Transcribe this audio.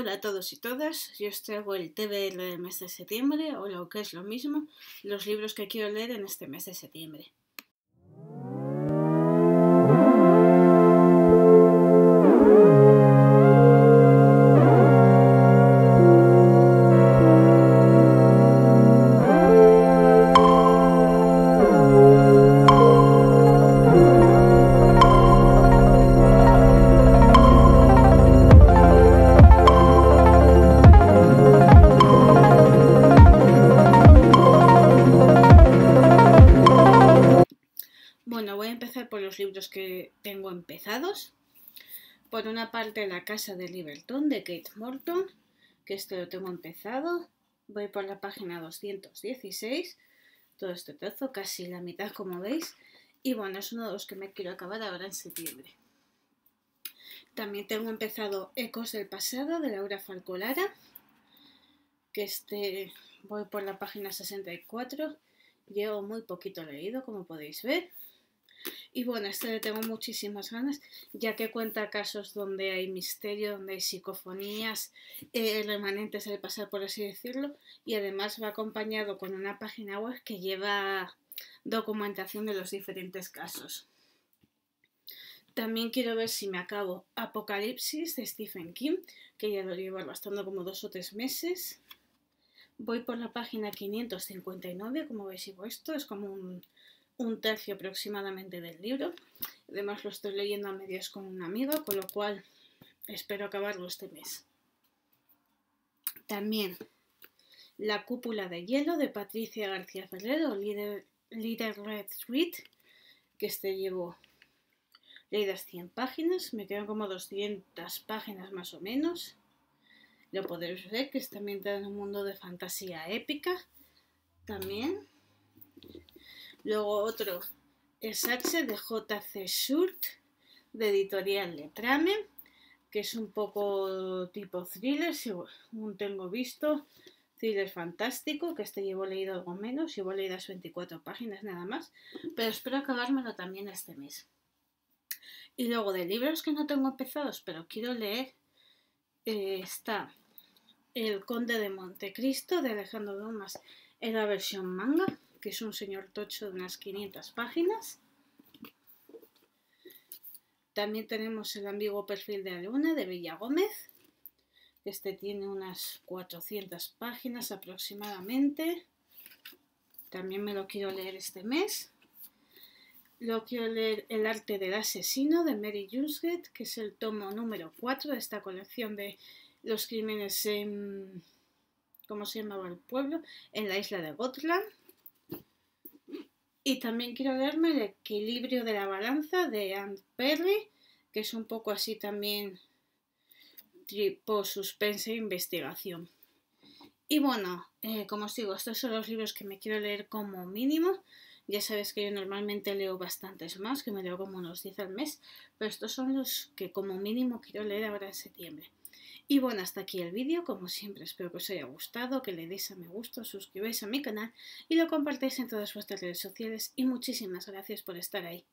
Hola a todos y todas, yo os traigo el TBR del mes de septiembre, o lo que es lo mismo, los libros que quiero leer en este mes de septiembre. que tengo empezados. Por una parte, La Casa de Liberton de Kate Morton, que esto lo tengo empezado. Voy por la página 216, todo este trozo, casi la mitad, como veis. Y bueno, es uno de los que me quiero acabar ahora en septiembre. También tengo empezado Ecos del Pasado de Laura Falcolara, que este voy por la página 64. Llevo muy poquito leído, como podéis ver. Y bueno, este le tengo muchísimas ganas, ya que cuenta casos donde hay misterio, donde hay psicofonías, eh, remanentes del pasar, por así decirlo, y además va acompañado con una página web que lleva documentación de los diferentes casos. También quiero ver si me acabo Apocalipsis de Stephen King, que ya lo llevo bastando como dos o tres meses. Voy por la página 559, como veis, y esto, es como un un tercio aproximadamente del libro. Además lo estoy leyendo a medias con un amigo, con lo cual espero acabarlo este mes. También La cúpula de hielo de Patricia García Ferrero, líder, Red Street, que este llevo leídas 100 páginas, me quedan como 200 páginas más o menos. Lo podéis ver que está ambientado en un mundo de fantasía épica también Luego otro es H de JC Shurt, de editorial Letrame, que es un poco tipo thriller, según tengo visto. Thriller fantástico, que este llevo leído algo menos, llevo leídas 24 páginas nada más, pero espero acabármelo también este mes. Y luego de libros que no tengo empezados, pero quiero leer, eh, está El Conde de Montecristo de Alejandro Dumas en la versión manga que es un señor tocho de unas 500 páginas. También tenemos el ambiguo perfil de la luna de Villa Gómez. Este tiene unas 400 páginas aproximadamente. También me lo quiero leer este mes. Lo quiero leer El arte del asesino de Mary Junsget, que es el tomo número 4 de esta colección de los crímenes en... ¿Cómo se llamaba el pueblo? En la isla de Gotland. Y también quiero leerme el equilibrio de la balanza de Anne Perry, que es un poco así también tipo suspense e investigación. Y bueno, eh, como os digo, estos son los libros que me quiero leer como mínimo. Ya sabes que yo normalmente leo bastantes más, que me leo como unos 10 al mes, pero estos son los que como mínimo quiero leer ahora en septiembre. Y bueno, hasta aquí el vídeo, como siempre espero que os haya gustado, que le deis a me gusta, suscribáis a mi canal y lo compartáis en todas vuestras redes sociales y muchísimas gracias por estar ahí.